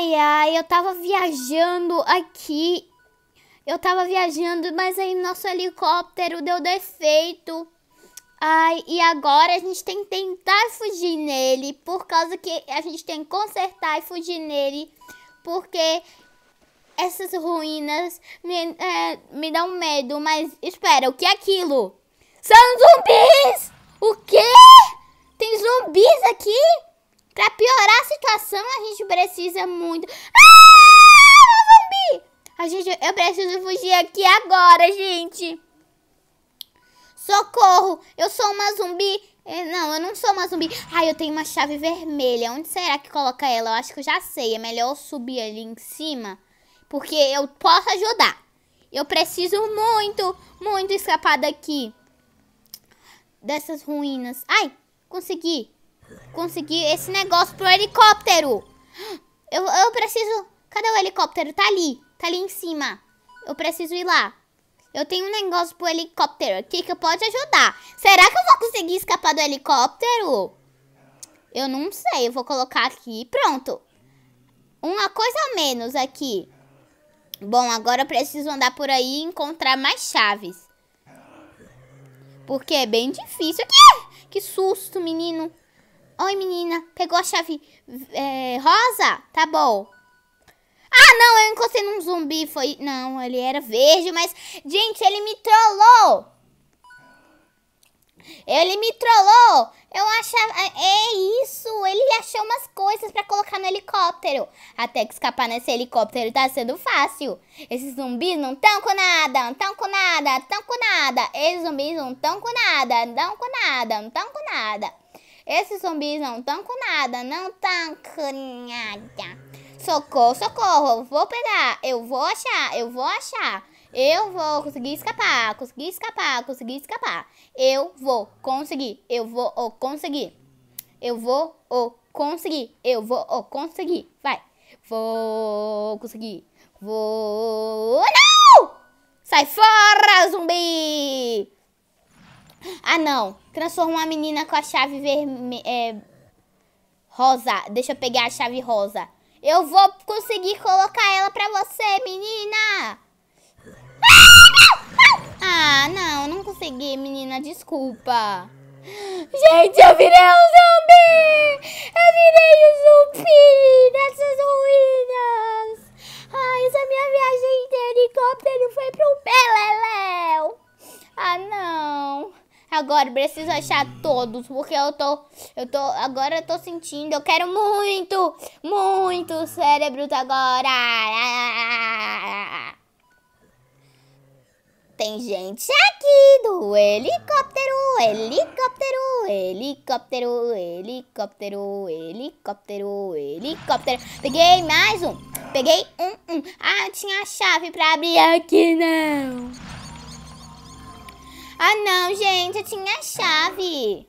Ai, ai, eu tava viajando aqui. Eu tava viajando, mas aí nosso helicóptero deu defeito. Ai, e agora a gente tem que tentar fugir nele, por causa que a gente tem que consertar e fugir nele, porque essas ruínas me, é, me dão medo, mas espera, o que é aquilo? São zumbis! O quê? Tem zumbis aqui? Pra piorar a situação, a gente precisa muito... Ah, zumbi! A gente, eu preciso fugir aqui agora, gente. Socorro! Eu sou uma zumbi. É, não, eu não sou uma zumbi. Ai, eu tenho uma chave vermelha. Onde será que coloca ela? Eu acho que eu já sei. É melhor eu subir ali em cima. Porque eu posso ajudar. Eu preciso muito, muito escapar daqui. Dessas ruínas. Ai, consegui conseguir esse negócio pro helicóptero. Eu, eu preciso... Cadê o helicóptero? Tá ali. Tá ali em cima. Eu preciso ir lá. Eu tenho um negócio pro helicóptero aqui que pode ajudar. Será que eu vou conseguir escapar do helicóptero? Eu não sei. Eu vou colocar aqui. Pronto. Uma coisa a menos aqui. Bom, agora eu preciso andar por aí e encontrar mais chaves. Porque é bem difícil. Aqui! Que susto, menino. Oi, menina, pegou a chave é, rosa? Tá bom. Ah, não, eu encostei num zumbi. Foi. Não, ele era verde, mas. Gente, ele me trollou! Ele me trollou! Eu achava. É, é isso! Ele achou umas coisas para colocar no helicóptero. Até que escapar nesse helicóptero tá sendo fácil. Esses zumbis não tão com nada, não tão com nada, tão com nada. Esses zumbis não tão com nada, não tão com nada, não tão com nada. Esses zumbis não tão com nada, não tão com nada. Socorro, socorro, vou pegar, eu vou achar, eu vou achar. Eu vou conseguir escapar, conseguir escapar, conseguir escapar. Eu vou conseguir, eu vou oh, conseguir. Eu vou oh, conseguir, eu vou oh, conseguir. Vai. Vou conseguir. Vou. Não! Sai fora, zumbi! Ah, não. Transforma a menina com a chave vermelha. É, rosa. Deixa eu pegar a chave rosa. Eu vou conseguir colocar ela pra você, menina! Ah, não, não consegui, menina, desculpa. Gente, eu virei um zumbi! Eu virei um zumbi nessas ruínas! Ai, essa minha viagem de helicóptero foi pro Beleléu! Ah, não! Agora preciso achar todos, porque eu tô eu tô agora eu tô sentindo, eu quero muito, muito cérebro tá agora. Tem gente aqui do helicóptero, helicóptero, helicóptero, helicóptero, helicóptero, helicóptero. Peguei mais um. Peguei um, um. Ah, eu tinha a chave para abrir aqui, não. Ah, não, gente, eu tinha a chave.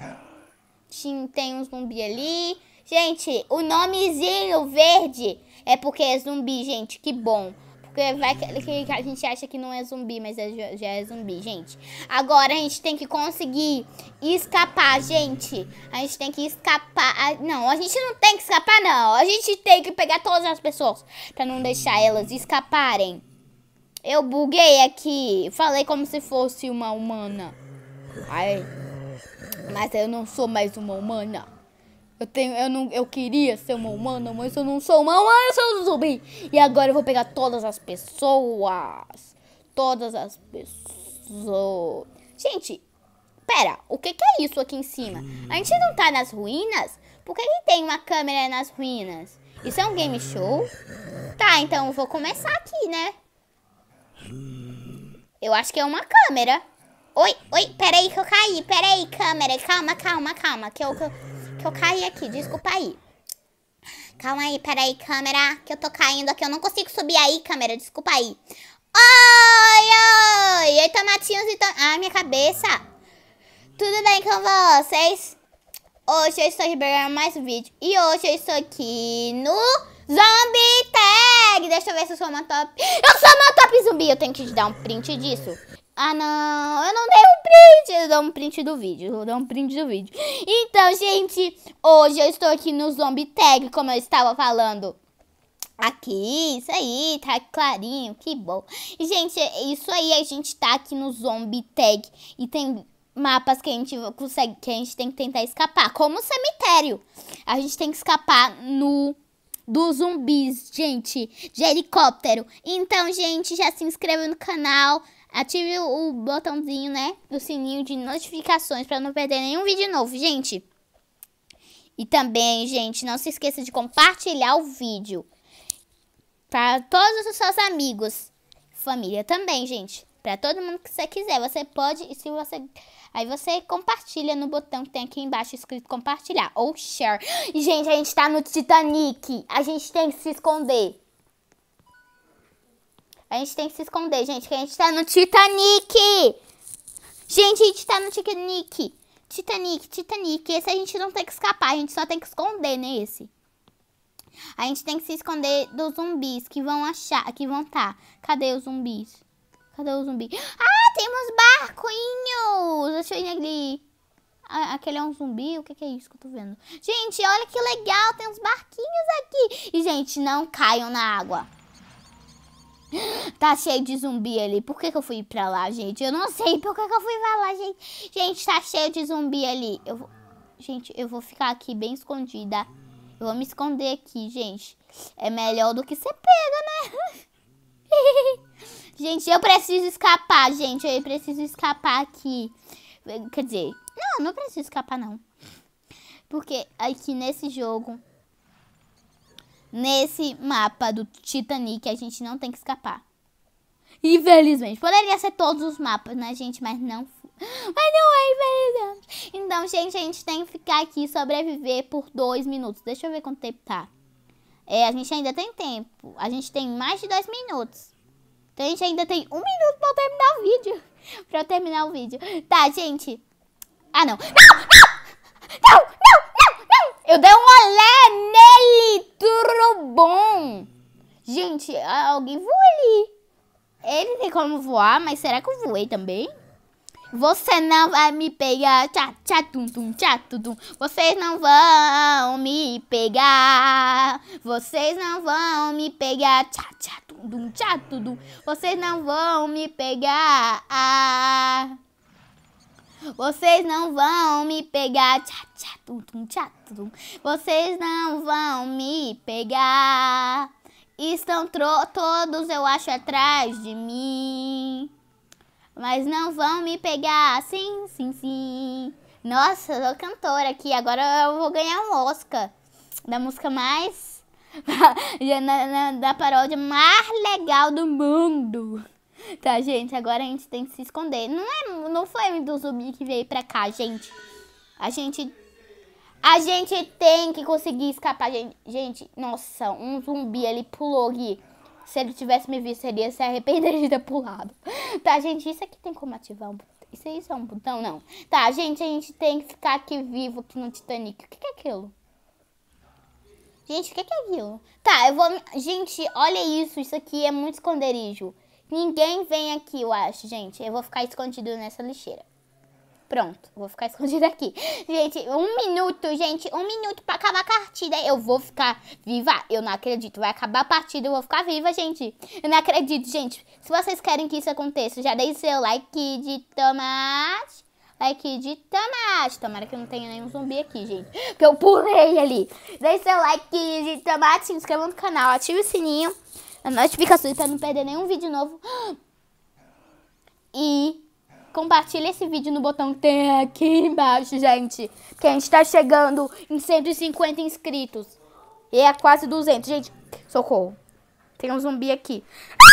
Tem um zumbi ali. Gente, o nomezinho verde é porque é zumbi, gente. Que bom. Porque vai que a gente acha que não é zumbi, mas é, já é zumbi, gente. Agora a gente tem que conseguir escapar, gente. A gente tem que escapar. Ah, não, a gente não tem que escapar, não. A gente tem que pegar todas as pessoas pra não deixar elas escaparem. Eu buguei aqui. Falei como se fosse uma humana. Ai. Mas eu não sou mais uma humana. Eu tenho, eu não, eu queria ser uma humana, mas eu não sou uma humana, eu sou um zumbi. E agora eu vou pegar todas as pessoas. Todas as pessoas. Gente, pera, o que, que é isso aqui em cima? A gente não tá nas ruínas? Por que, que tem uma câmera nas ruínas? Isso é um game show? Tá, então eu vou começar aqui, né? Eu acho que é uma câmera. Oi, oi, peraí que eu caí, peraí, câmera. Calma, calma, calma, que eu, que eu, que eu caí aqui, desculpa aí. Calma aí, peraí, câmera, que eu tô caindo aqui. Eu não consigo subir aí, câmera, desculpa aí. Oi, oi, oi, tomatinhos e tom... Ah, minha cabeça. Tudo bem com vocês? Hoje eu estou liberando mais um vídeo. E hoje eu estou aqui no... Zombie tag! Deixa eu ver se eu sou uma top. Eu sou uma top zumbi. Eu tenho que te dar um print disso. Ah, não. Eu não dei um print. Eu dou um print do vídeo. Eu dou um print do vídeo. Então, gente, hoje eu estou aqui no Zombie Tag, como eu estava falando. Aqui, isso aí, tá clarinho, que bom. E, gente, isso aí, a gente tá aqui no Zombie Tag. E tem mapas que a gente consegue, que a gente tem que tentar escapar, como o cemitério. A gente tem que escapar no dos zumbis, gente, de helicóptero. Então, gente, já se inscreva no canal, ative o botãozinho, né, do sininho de notificações para não perder nenhum vídeo novo, gente. E também, gente, não se esqueça de compartilhar o vídeo para todos os seus amigos, família também, gente para todo mundo que você quiser. Você pode, e se você aí você compartilha no botão que tem aqui embaixo escrito compartilhar ou share. Gente, a gente tá no Titanic. A gente tem que se esconder. A gente tem que se esconder, gente, que a gente tá no Titanic. Gente, a gente tá no Titanic. Titanic, Titanic. Esse a gente não tem que escapar, a gente só tem que esconder nesse. Né, a gente tem que se esconder dos zumbis que vão achar, que vão tá. Cadê os zumbis? Cadê o zumbi? Ah, temos barquinhos! Achei ali. aquele é um zumbi? O que, que, é isso que eu tô vendo? Gente, olha que legal, tem uns barquinhos aqui. E, gente, não caiam na água. Tá cheio de zumbi ali. Por que, que eu fui pra lá, gente? Eu não sei por que, que eu fui pra lá, gente. Gente, tá cheio de zumbi ali. Eu vou... Gente, eu vou ficar aqui bem escondida. Eu vou me esconder aqui, gente. É melhor do que você pega, né? Gente, eu preciso escapar, gente. Eu preciso escapar aqui. Quer dizer, não, não preciso escapar, não. Porque aqui nesse jogo, nesse mapa do Titanic, a gente não tem que escapar. Infelizmente. Poderia ser todos os mapas, né, gente? Mas não. Mas não é, infelizmente. Então, gente, a gente tem que ficar aqui e sobreviver por dois minutos. Deixa eu ver quanto tempo tá. É, a gente ainda tem tempo. A gente tem mais de dois minutos. Então a gente ainda tem um minuto pra terminar o vídeo. Pra terminar o vídeo. Tá, gente. Ah, não. Não! Não! Não! Não! não. Eu dei um olé nele! Tudo bom! Gente, alguém voa ali. Ele tem como voar, mas será que eu voei também? Você não vai me pegar, tchá, tchá, tum, tum, tchá, tum, Vocês não vão me pegar. Vocês não vão me pegar, tchá, tchá, tum, tum, tchá, tum, Vocês não vão me pegar. Vocês não vão me pegar, tchá, tchá, tum, tum, tchá, tum. Vocês não vão me pegar. Estão todos, eu acho, atrás de mim. Mas não vão me pegar sim sim, sim. Nossa, eu sou cantora aqui. Agora eu vou ganhar um Oscar. Da música mais. da paródia mais legal do mundo. Tá, gente? Agora a gente tem que se esconder. Não, é, não foi do zumbi que veio pra cá, gente. A gente. A gente tem que conseguir escapar, gente. Gente, nossa, um zumbi ali pulou, aqui se ele tivesse me visto, ele ia se arrepender de ter pulado. Tá, gente? Isso aqui tem como ativar um botão. Isso é um botão? Não. Tá, gente, a gente tem que ficar aqui vivo aqui no Titanic. O que, que é aquilo? Gente, o que, que é aquilo? Tá, eu vou... Gente, olha isso. Isso aqui é muito esconderijo. Ninguém vem aqui, eu acho, gente. Eu vou ficar escondido nessa lixeira. Pronto, vou ficar escondida aqui. Gente, um minuto, gente, um minuto pra acabar a partida. Eu vou ficar viva? Eu não acredito. Vai acabar a partida, eu vou ficar viva, gente. Eu não acredito, gente. Se vocês querem que isso aconteça, já deixe seu like de tomate. Like de tomate. Tomara que não tenha nenhum zumbi aqui, gente. Que eu pulei ali. Deixe seu like de tomate, se inscreva no canal, ative o sininho. As notificações pra não perder nenhum vídeo novo. E compartilha esse vídeo no botão que tem aqui embaixo, gente. Que a gente tá chegando em 150 inscritos. E é quase 200. Gente, socorro. Tem um zumbi aqui. Ah!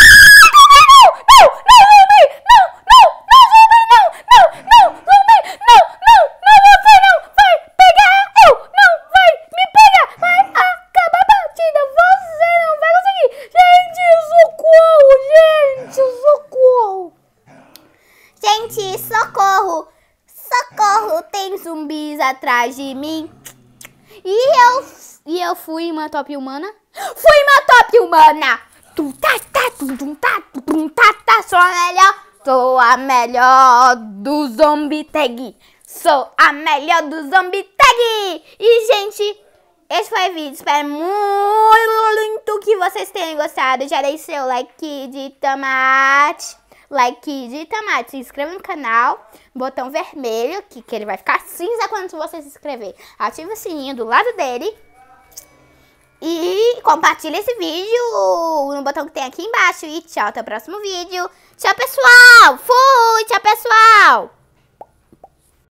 atrás de mim. E eu, e eu fui uma top humana. Fui uma top humana! Tum, tá, tá, tum, tá, tá, tá, sou a melhor. Sou a melhor do Zombie Tag. Sou a melhor do Zombie Tag. E, gente, esse foi o vídeo. Espero muito que vocês tenham gostado. Já dei seu like de tomate like de tomate, se inscreva no canal, botão vermelho, que, que ele vai ficar cinza quando você se inscrever. Ative o sininho do lado dele e compartilha esse vídeo no botão que tem aqui embaixo. E tchau, até o próximo vídeo. Tchau, pessoal! Fui! Tchau, pessoal!